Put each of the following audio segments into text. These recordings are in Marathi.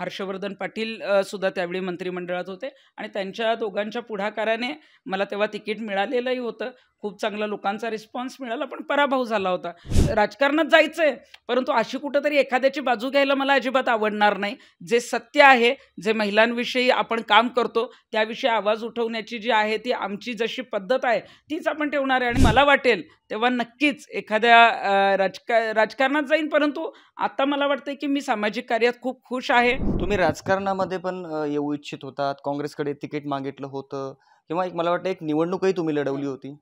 हर्षवर्धन पाटील सुद्धा त्यावेळी मंत्रिमंडळात होते आणि त्यांच्या दोघांच्या पुढाकाराने मला तेव्हा तिकीट मिळालेलंही होतं खूप चांगला लोकांचा रिस्पॉन्स मिळाला पण पराभव झाला होता राजकारणात जायचं आहे परंतु अशी कुठंतरी एखाद्याची बाजू घ्यायला मला अजिबात आवडणार नाही जे सत्य आहे जे महिलांविषयी आपण काम करतो त्याविषयी आवाज उठवण्याची जी आहे ती आमची जशी पद्धत आहे तीच आपण ठेवणार आहे आणि मला वाटेल तेव्हा नक्कीच एखाद्या राजका राजकारणात जाईन परंतु आता मला वाटतं की मी सामाजिक कार्यात खूप खुश आहे तुम्ही राजकारणामध्ये पण येऊ इच्छित होतात काँग्रेसकडे तिकीट मागितलं होतं किंवा एक मला वाटतं एक निवडणूकही तुम्ही लढवली होती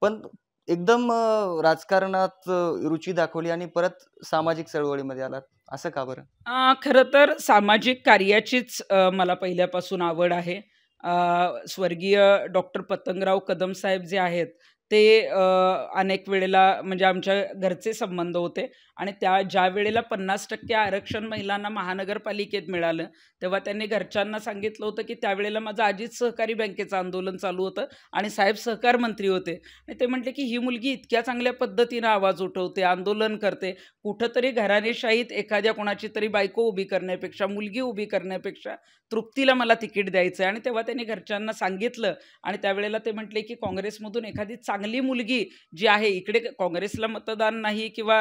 पण एकदम राजकारणात रुची दाखवली आणि परत सामाजिक चळवळीमध्ये आलात असं का बरं खरं तर सामाजिक कार्याचीच मला पहिल्यापासून आवड आहे स्वर्गीय डॉक्टर पतंगराव कदम साहेब जे आहेत ते अनेक वेळेला म्हणजे आमच्या घरचे संबंध होते आणि त्या ज्या वेळेला पन्नास टक्के आरक्षण महिलांना महानगरपालिकेत मिळालं तेव्हा त्यांनी घरच्यांना सांगितलं होतं की त्यावेळेला माझं आजीच सहकारी बँकेचं आंदोलन चालू होतं आणि साहेब सहकार मंत्री होते आणि ते म्हटले की ही मुलगी इतक्या चांगल्या पद्धतीनं आवाज उठवते आंदोलन करते कुठंतरी घराणेशाहीत एखाद्या कोणाची तरी बायको उभी करण्यापेक्षा मुलगी उभी करण्यापेक्षा तृप्तीला मला तिकीट द्यायचं आहे आणि तेव्हा त्यांनी घरच्यांना सांगितलं आणि त्यावेळेला ते म्हटले की काँग्रेसमधून एखादी चांगली चांगली मुलगी जी आहे इकडे काँग्रेसला मतदान नाही किंवा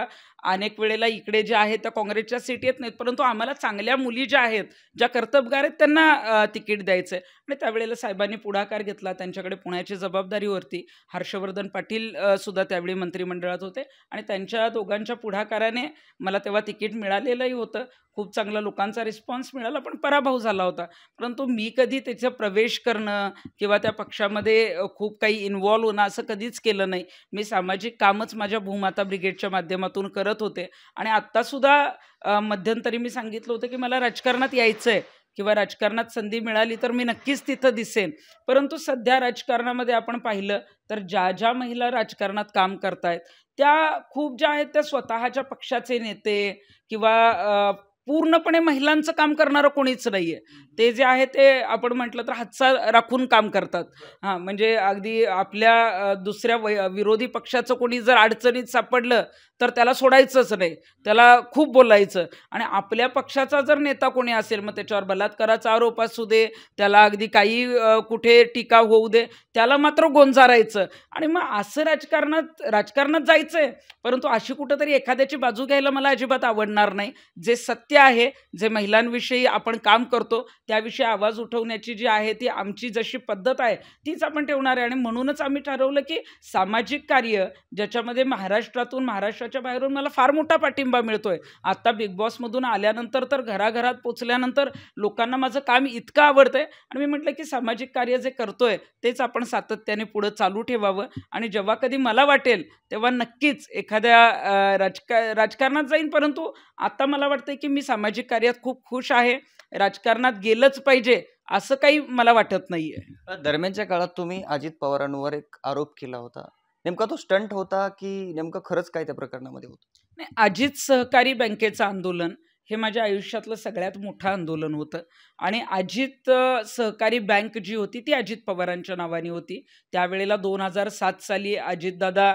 अनेक वेळेला इकडे जे आहे त्या काँग्रेसच्या सीट येत नाहीत परंतु आम्हाला चांगल्या मुली ज्या आहेत ज्या कर्तबगार आहेत त्यांना तिकीट द्यायचं आहे आणि त्यावेळेला साहेबांनी पुढाकार घेतला त्यांच्याकडे पुण्याची जबाबदारीवरती हर्षवर्धन पाटील सुद्धा त्यावेळी मंत्रिमंडळात होते आणि त्यांच्या दोघांच्या पुढाकाराने मला तेव्हा तिकीट मिळालेलंही होतं खूप चांगला लोकांचा रिस्पॉन्स मिळाला पण पराभव झाला होता परंतु मी कधी त्याचं प्रवेश करणं किंवा त्या पक्षामध्ये खूप काही इन्व्हॉल्व होणं असं कधीच केलं नाही मी सामाजिक कामच माझ्या भूमाता ब्रिगेडच्या माध्यमातून करत होते आणि आत्तासुद्धा मध्यंतरी मी सांगितलं होतं की मला राजकारणात यायचं आहे किंवा राजकारणात संधी मिळाली तर मी नक्कीच तिथं दिसेन परंतु सध्या राजकारणामध्ये आपण पाहिलं तर ज्या ज्या महिला राजकारणात काम करतायत त्या खूप ज्या आहेत त्या स्वतःच्या पक्षाचे नेते किंवा पूर्णपणे महिलांचं काम करणारं कोणीच नाही आहे ते जे आहे ते आपण म्हटलं तर हातचा राखून काम करतात हां म्हणजे अगदी आपल्या दुसऱ्या विरोधी पक्षाचं कोणी जर अडचणीत सापडलं तर त्याला सोडायचंच नाही त्याला खूप बोलायचं आणि आपल्या पक्षाचा जर नेता कोणी असेल मग त्याच्यावर बलात्काराचा आरोप असू दे त्याला अगदी काही कुठे टीका होऊ दे त्याला मात्र गोंजारायचं आणि मग असं राजकारणात राजकारणात जायचं आहे परंतु अशी कुठंतरी एखाद्याची बाजू घ्यायला मला अजिबात आवडणार नाही जे सत्य सत्य आहे जे महिलांविषयी आपण काम करतो त्याविषयी आवाज उठवण्याची जी आहे ती आमची जशी पद्धत आहे तीच आपण ठेवणार आहे आणि म्हणूनच आम्ही ठरवलं की सामाजिक कार्य ज्याच्यामध्ये महाराष्ट्रातून महाराष्ट्राच्या बाहेरून मला फार मोठा पाठिंबा मिळतोय आत्ता बिग बॉसमधून आल्यानंतर तर घराघरात पोचल्यानंतर लोकांना माझं काम इतकं आवडतंय आणि मी म्हटलं की सामाजिक कार्य जे करतोय तेच आपण सातत्याने पुढं चालू ठेवावं आणि जेव्हा कधी मला वाटेल तेव्हा नक्कीच एखाद्या राजका राजकारणात जाईन परंतु आता मला वाटतं की मी मी सामाजिक कार्यात खूप खुश आहे राजकारणात गेलंच पाहिजे असं काही मला वाटत नाहीये दरम्यानच्या काळात तुम्ही अजित पवारांवर एक आरोप केला होता नेमका तो स्टंट होता की नेमकं खरंच काय त्या प्रकरणामध्ये होत नाही अजित सहकारी बँकेचं आंदोलन हे माझ्या आयुष्यातलं सगळ्यात मोठं आंदोलन होतं आणि अजित सहकारी बँक जी होती ती अजित पवारांच्या नावाने होती त्यावेळेला दोन हजार सात साली अजितदादा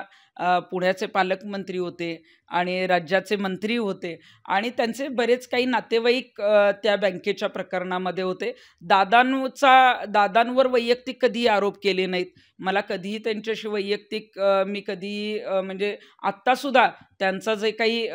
पुण्याचे पालकमंत्री होते आणि राज्याचे मंत्री होते आणि त्यांचे बरेच काही नातेवाईक त्या बँकेच्या प्रकरणामध्ये होते दादांचा दादांवर वैयक्तिक कधीही आरोप केले नाहीत मला कधीही त्यांच्याशी वैयक्तिक मी कधी म्हणजे आत्तासुद्धा त्यांचा जे काही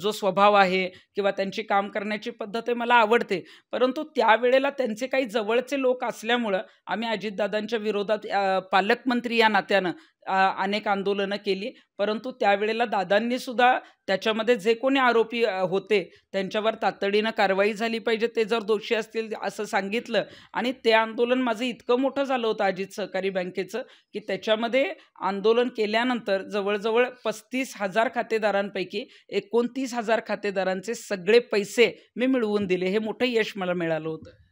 जो स्वभाव आहे किंवा त्यांची काम करण्याची पद्धत आहे मला आवडते परंतु त्यावेळेला त्यांचे काही जवळचे लोक असल्यामुळं आम्ही अजितदादांच्या विरोधात पालकमंत्री या नात्यानं अनेक आंदोलनं केली परंतु त्यावेळेला दादांनी सुद्धा त्याच्यामध्ये जे कोणी आरोपी होते त्यांच्यावर तातडीनं कारवाई झाली पाहिजे ते जर दोषी असतील असं सांगितलं आणि ते आंदोलन माझं इतकं मोठं झालं होतं अजित सहकारी बँकेचं की त्याच्यामध्ये आंदोलन केल्यानंतर जवळजवळ पस्तीस हजार खातेदारांपैकी एकोणतीस हजार खातेदारांचे सगळे पैसे मी मिळवून दिले हे मोठं यश मला मिळालं होतं